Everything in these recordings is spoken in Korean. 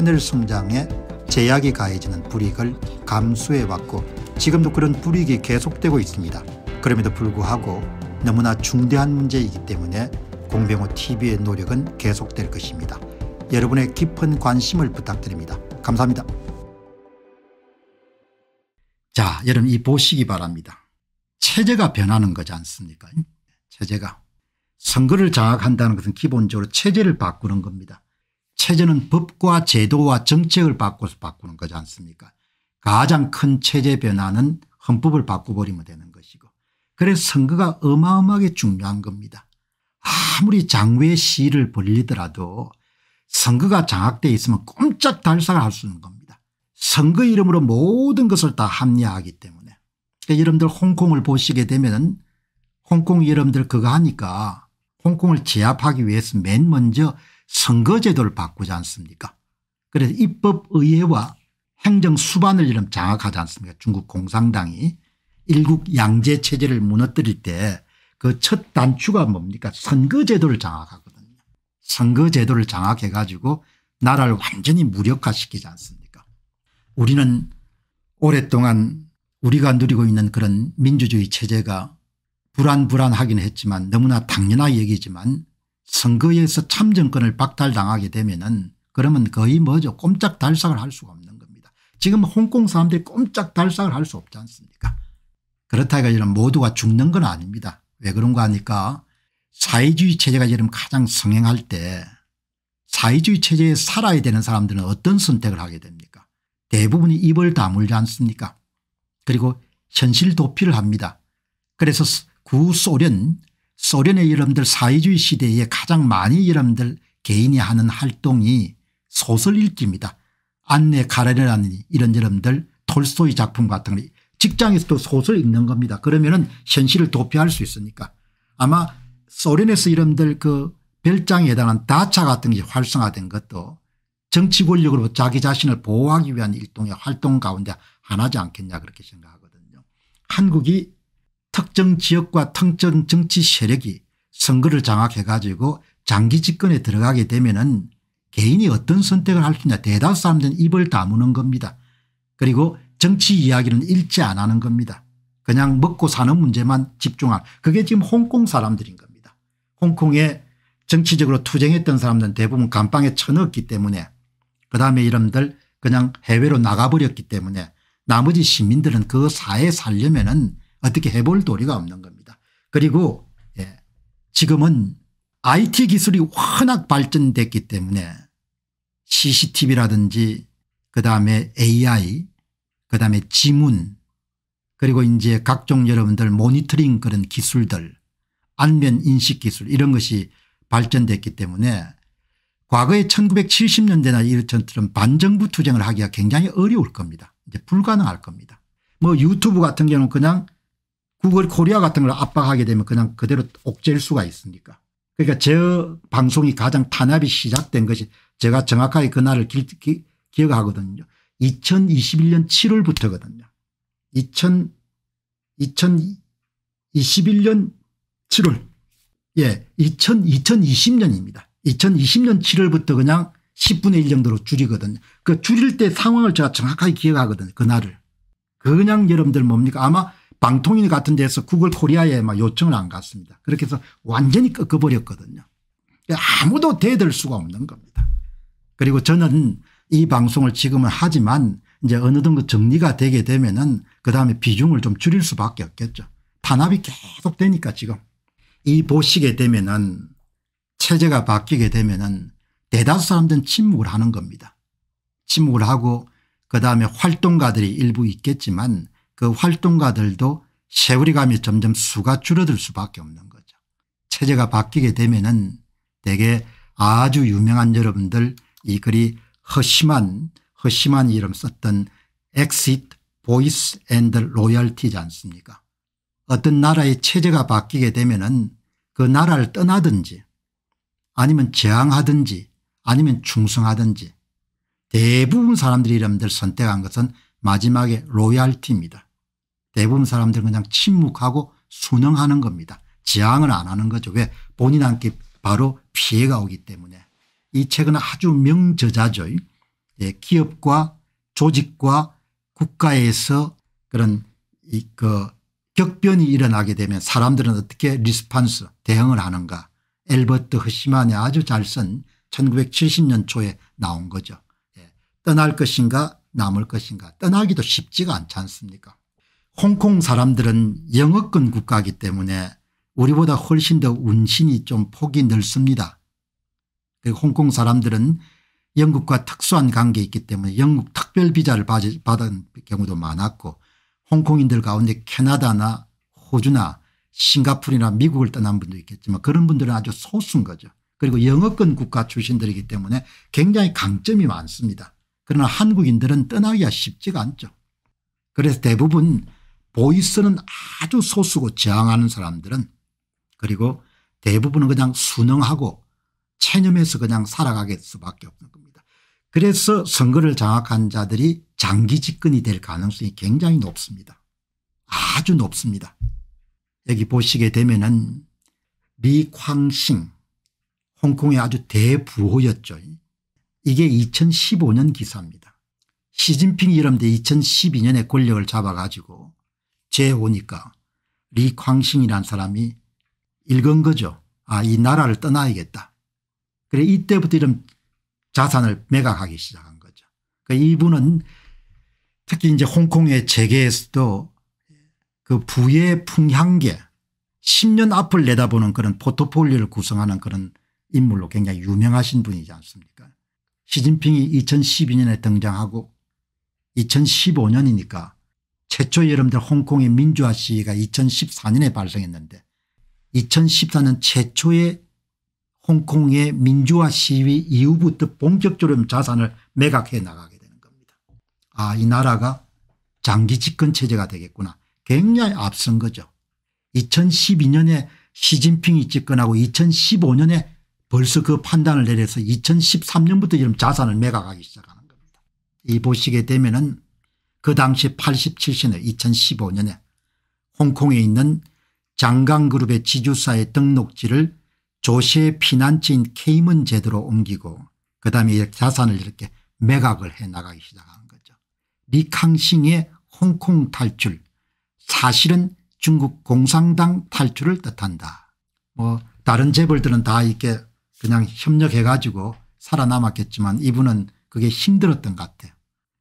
하늘 성장에 제약이 가해지는 불이익을 감수해왔고 지금도 그런 불이익이 계속되고 있습니다. 그럼에도 불구하고 너무나 중대한 문제이기 때문에 공병호 TV의 노력은 계속될 것입니다. 여러분의 깊은 관심을 부탁드립니다. 감사합니다. 자, 여러분 이 보시기 바랍니다. 체제가 변하는 거지 않습니까? 체제가. 선거를 장악한다는 것은 기본적으로 체제를 바꾸는 겁니다. 체제는 법과 제도와 정책을 바꿔서 바꾸는 거지 않습니까 가장 큰 체제 변화는 헌법을 바꿔버리면 되는 것이고 그래서 선거가 어마어마하게 중요한 겁니다. 아무리 장외 시위를 벌리더라도 선거가 장악되어 있으면 꼼짝 달싹을 할수 있는 겁니다. 선거 이름으로 모든 것을 다 합리화하기 때문에 그러니까 여러분들 홍콩을 보시게 되면 홍콩 여러분들 그거 하니까 홍콩을 제압하기 위해서 맨 먼저 선거제도를 바꾸지 않습니까 그래서 입법의회와 행정수반을 이름 장악하지 않습니까 중국 공산당이 일국 양제체제를 무너뜨릴 때 그 첫 단추가 뭡니까 선거제도를 장악하거든요. 선거제도를 장악해 가지고 나라를 완전히 무력화시키지 않습니까 우리는 오랫동안 우리가 누리고 있는 그런 민주주의 체제가 불안불안하긴 했지만 너무나 당연한 얘기지만 선거에서 참정권을 박탈당하게 되면 은 그러면 거의 뭐죠 꼼짝달싹을 할 수가 없는 겁니다. 지금 홍콩 사람들이 꼼짝달싹을 할 수 없지 않습니까 그렇다 니까 이런 모두가 죽는 건 아닙니다. 왜 그런가 하니까 사회주의 체제가 지금 가장 성행할 때 사회주의 체제에 살아야 되는 사람들은 어떤 선택을 하게 됩니까 대부분이 입을 다물지 않습니까 그리고 현실 도피를 합니다. 그래서 구소련 소련의 여러분들 사회주의 시대에 가장 많이 여러분들 개인이 하는 활동이 소설 읽기입니다. 안내 카르라니 이런 여러분들 톨스토이 작품 같은 거 직장에서도 소설 읽는 겁니다. 그러면은 현실을 도피할 수 있으니까 아마 소련에서 여러분들 그 별장에 해당한 다차 같은 게 활성화된 것도 정치 권력으로 자기 자신을 보호하기 위한 일종의 활동 가운데 하나지 않겠냐 그렇게 생각하거든요. 한국이 특정 지역과 특정 정치 세력이 선거를 장악해 가지고 장기 집권에 들어가게 되면 은 개인이 어떤 선택을 할 것이냐 대다수 사람들은 입을 다무는 겁니다. 그리고 정치 이야기는 읽지 안 하는 겁니다. 그냥 먹고 사는 문제만 집중한 그게 지금 홍콩 사람들인 겁니다. 홍콩에 정치적으로 투쟁했던 사람들은 대부분 감방에 쳐넣었기 때문에 그다음에 이름들 그냥 해외로 나가버렸기 때문에 나머지 시민들은 그 사회 에 살려면 은 어떻게 해볼 도리가 없는 겁니다. 그리고 예, 지금은 IT 기술이 워낙 발전됐기 때문에 CCTV라든지 그다음에 AI 그다음에 지문 그리고 이제 각종 여러분들 모니터링 그런 기술들 안면 인식 기술 이런 것이 발전됐기 때문에 과거의 1970년대나 이런처럼 반정부 투쟁을 하기가 굉장히 어려울 겁니다. 이제 불가능할 겁니다. 뭐 유튜브 같은 경우는 그냥 구글 코리아 같은 걸 압박하게 되면 그냥 그대로 옥죄일 수가 있습니까 그러니까 제 방송이 가장 탄압이 시작된 것이 제가 정확하게 그날을 기, 기, 기억하거든요. 2021년 7월부터거든요. 2000, 2021년 7월. 예, 2000, 2020년입니다. 2020년 7월부터 그냥 10분의 1 정도로 줄이거든요. 그 줄일 때 상황을 제가 정확하게 기억하거든요. 그날을. 그 그냥 여러분들 뭡니까? 아마 방통위 같은 데서 구글 코리아에 막 요청을 안 갔습니다. 그렇게 해서 완전히 꺾어버렸거든요. 아무도 대들 수가 없는 겁니다. 그리고 저는 이 방송을 지금은 하지만 이제 어느 정도 뭐 정리가 되게 되면은 그 다음에 비중을 좀 줄일 수밖에 없겠죠. 탄압이 계속 되니까 지금 이 보시게 되면은 체제가 바뀌게 되면은 대다수 사람들은 침묵을 하는 겁니다. 침묵을 하고 그다음에 활동가들이 일부 있겠지만 그 활동가들도 세월이 가면 점점 수가 줄어들 수밖에 없는 거죠. 체제가 바뀌게 되면은 대개 아주 유명한 여러분들 이 글이 허심한 허심한 이름 썼던 엑시트 보이스 앤드 로열티지 않습니까 어떤 나라의 체제가 바뀌게 되면은 그 나라를 떠나든지 아니면 저항하든지 아니면 충성하든지 대부분 사람들이 이름들 선택한 것은 마지막에 로얄티입니다. 대부분 사람들은 그냥 침묵하고 순응하는 겁니다. 지향을 안 하는 거죠. 왜 본인한테 바로 피해가 오기 때문에. 이 책은 아주 명저자죠. 예, 기업과 조직과 국가에서 그런 이그 격변이 일어나게 되면 사람들은 어떻게 리스판스 대응을 하는가 엘버트 허시만이 아주 잘 쓴 1970년 초에 나온 거죠. 예. 떠날 것인가 남을 것인가 떠나기도 쉽지가 않지 않습니까 홍콩 사람들은 영어권 국가이기 때문에 우리보다 훨씬 더 운신이 좀 폭이 넓습니다. 그리고 홍콩 사람들은 영국과 특수한 관계 있기 때문에 영국 특별 비자를 받은 경우도 많았고 홍콩인들 가운데 캐나다나 호주나 싱가폴이나 미국을 떠난 분도 있겠지만 그런 분들은 아주 소수인 거죠. 그리고 영어권 국가 출신들이기 때문에 굉장히 강점이 많습니다. 그러나 한국인들은 떠나기가 쉽지가 않죠. 그래서 대부분 보이스는 아주 소수고 저항하는 사람들은 그리고 대부분은 그냥 순응하고 체념해서 그냥 살아가게 수밖에 없는 겁니다. 그래서 선거를 장악한 자들이 장기 집권이 될 가능성이 굉장히 높습니다. 아주 높습니다. 여기 보시게 되면은 미광싱 홍콩의 아주 대부호였죠. 이게 2015년 기사입니다. 시진핑이 이름돼 2012년에 권력을 잡아가지고 제오니까 리광싱이란 사람이 읽은 거죠. 아이 나라를 떠나야겠다. 그래 이때부터 이런 자산을 매각하기 시작한 거죠. 그 이분은 특히 이제 홍콩의 재계에서도 그 부의 풍향계 10년 앞을 내다보는 그런 포트폴리오를 구성하는 그런 인물로 굉장히 유명하신 분이지 않습니까 시진핑이 2012년에 등장하고 2015년이니까 최초 여러분들 홍콩의 민주화 시위가 2014년에 발생했는데 2014년 최초의 홍콩의 민주화 시위 이후부터 본격적으로 자산을 매각해 나가게 되는 겁니다. 아이 나라가 장기 집권 체제가 되겠구나. 굉장히 앞선 거죠. 2012년에 시진핑이 집권하고 2015년에 벌써 그 판단을 내려서 2013년부터 지금 자산을 매각하기 시작하는 겁니다. 이 보시게 되면은 그 당시 87년에 2015년에 홍콩에 있는 장강그룹의 지주사의 등록지를 조시의 피난지인 케이먼 제도로 옮기고 그다음에 자산을 이렇게 매각을 해나가기 시작한 거죠. 리캉싱의 홍콩 탈출 사실은 중국 공산당 탈출을 뜻한다. 뭐 다른 재벌들은 다 이렇게 그냥 협력해 가지고 살아남았겠지만 이분은 그게 힘들었던 것 같아요.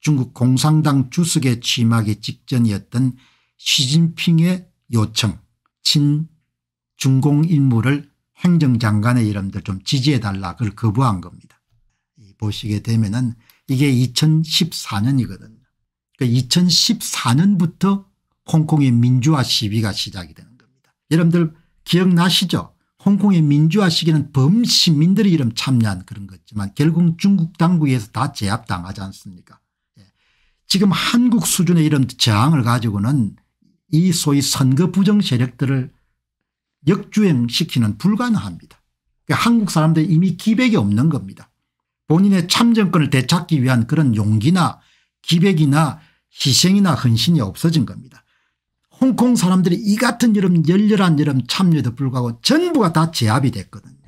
중국 공산당 주석의 취임하기 직전이었던 시진핑의 요청 친중공 인물을 행정장관의 이름들 좀 지지해달라 그걸 거부한 겁니다. 보시게 되면 은 이게 2014년이거든요. 그러니까 2014년부터 홍콩의 민주화 시위가 시작이 되는 겁니다. 여러분들 기억나시죠? 홍콩의 민주화 시기는 범시민들의 이름 참여한 그런 거지만 결국 중국 당국에서 다 제압당하지 않습니까 지금 한국 수준의 이런 저항을 가지고는 이 소위 선거 부정 세력들을 역주행시키는 불가능합니다. 그러니까 한국 사람들 이미 기백이 없는 겁니다. 본인의 참정권을 되찾기 위한 그런 용기나 기백이나 희생이나 헌신이 없어진 겁니다. 홍콩 사람들이 이 같은 여름 열렬한 여름 참여에도 불구하고 전부가 다 제압이 됐거든요.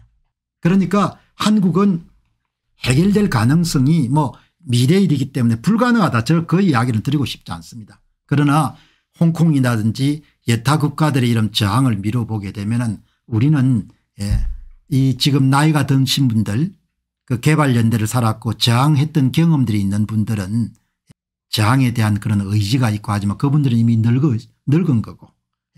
그러니까 한국은 해결될 가능성이 뭐 미래일이기 때문에 불가능하다. 저 그 이야기를 드리고 싶지 않습니다. 그러나 홍콩이라든지 예타 국가들의 이런 저항을 미뤄보게 되면은 우리는 예, 이 지금 나이가 드신 분들 그 개발연대를 살았고 저항했던 경험들이 있는 분들은 저항에 대한 그런 의지가 있고 하지만 그분들은 이미 늙어, 늙은 거고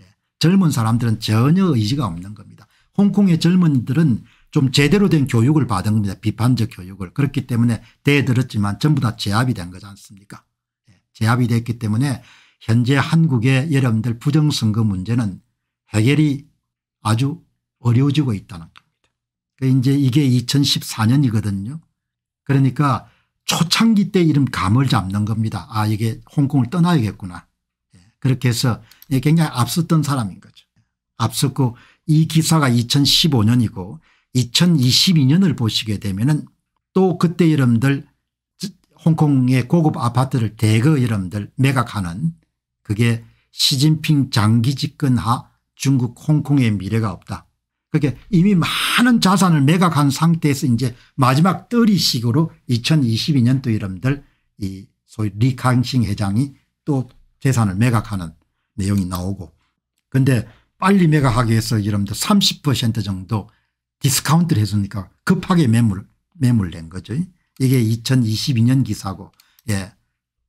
예, 젊은 사람들은 전혀 의지가 없는 겁니다. 홍콩의 젊은이들은 좀 제대로 된 교육을 받은 겁니다. 비판적 교육을. 그렇기 때문에 대들었지만 전부 다 제압이 된 거지 않습니까 예, 제압이 됐기 때문에 현재 한국의 여러분들 부정선거 문제는 해결이 아주 어려워지고 있다는 겁니다. 그러니까 이제 이게 2014년이거든요. 그러니까 초창기 때 이름 감을 잡는 겁니다. 아 이게 홍콩을 떠나야겠구나. 예, 그렇게 해서 굉장히 앞섰던 사람인 거죠. 앞섰고 이 기사가 2015년이고 2022년을 보시게 되면 은또 그때 여러분들 홍콩의 고급 아파트를 대거 여러분들 매각하는 그게 시진핑 장기 집권하 중국 홍콩의 미래가 없다. 그게 이미 많은 자산을 매각한 상태에서 이제 마지막 떨이식으로 2022년도 여러분들 이 소위 리캉싱 회장이 또 재산을 매각하는 내용이 나오고 근데 빨리 매각하기 위해서 여러분들 30% 정도 디스카운트를 해주니까 급하게 매물, 매물 낸 거죠. 이게 2022년 기사고, 예.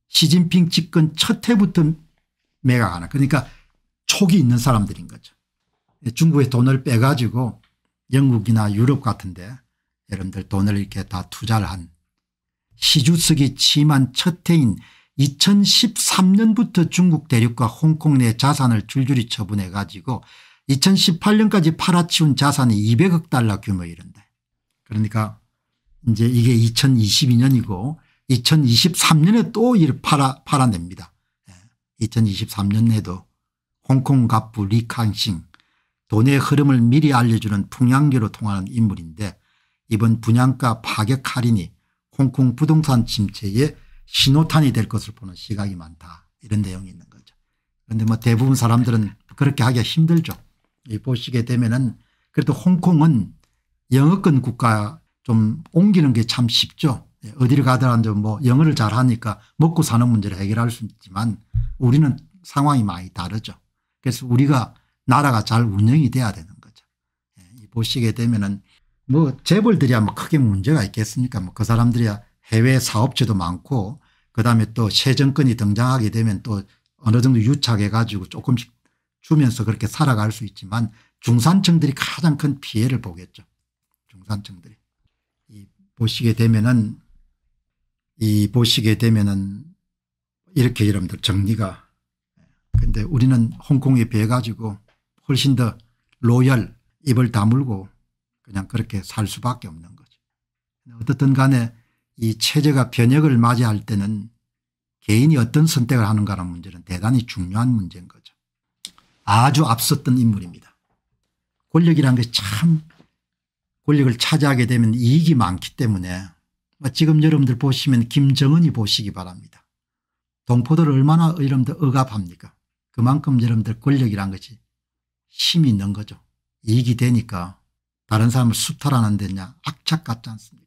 시진핑 집권 첫 해부터 매각하나. 그러니까 촉이 있는 사람들인 거죠. 예, 중국에 돈을 빼가지고 영국이나 유럽 같은데 여러분들 돈을 이렇게 다 투자를 한 시주석이 취임한 첫 해인 2013년부터 중국 대륙과 홍콩 내 자산을 줄줄이 처분해 가지고 2018년까지 팔아치운 자산이 200억 달러 규모이런데 그러니까 이제 이게 2022년이고 2023년에 또 이를 팔아, 팔아냅니다. 2023년에도 예. 홍콩 갑부 리캉싱 돈의 흐름을 미리 알려주는 풍양계로 통하는 인물인데 이번 분양가 파격 할인이 홍콩 부동산 침체의 신호탄이 될 것을 보는 시각이 많다 이런 내용이 있는 거죠. 그런데 뭐 대부분 사람들은 그렇게 하기가 힘들죠. 보시게 되면은 그래도 홍콩은 영어권 국가 좀 옮기는 게 참 쉽죠. 예, 어디를 가더라도 뭐 영어를 잘하니까 먹고 사는 문제를 해결할 수 있지만 우리는 상황이 많이 다르죠. 그래서 우리가 나라가 잘 운영이 돼야 되는 거죠. 보시게 예, 되면은 뭐 재벌들이야 뭐 크게 문제가 있겠습니까? 뭐 그 사람들이야 해외 사업체도 많고 그다음에 또 새 정권이 등장하게 되면 또 어느 정도 유착해 가지고 조금씩 주면서 그렇게 살아갈 수 있지만 중산층들이 가장 큰 피해를 보겠죠. 중산층들이. 이 보시게 되면은 이 보시게 되면은 이렇게 여러분들 정리가 근데 우리는 홍콩에 비해 가지고 훨씬 더 로열 입을 다물고 그냥 그렇게 살 수밖에 없는 거죠. 어떻든 간에 이 체제가 변혁을 맞이할 때는 개인이 어떤 선택을 하는가라는 문제는 대단히 중요한 문제인 거죠. 아주 앞섰던 인물입니다. 권력이란 게 참 권력을 차지하게 되면 이익이 많기 때문에 뭐 지금 여러분들 보시면 김정은이 보시기 바랍니다. 동포들 얼마나 여러분들 억압합니까 그만큼 여러분들 권력이란 것이 힘이 있는 거죠. 이익이 되니까 다른 사람을 수탈하는 데냐 악착 같지 않습니까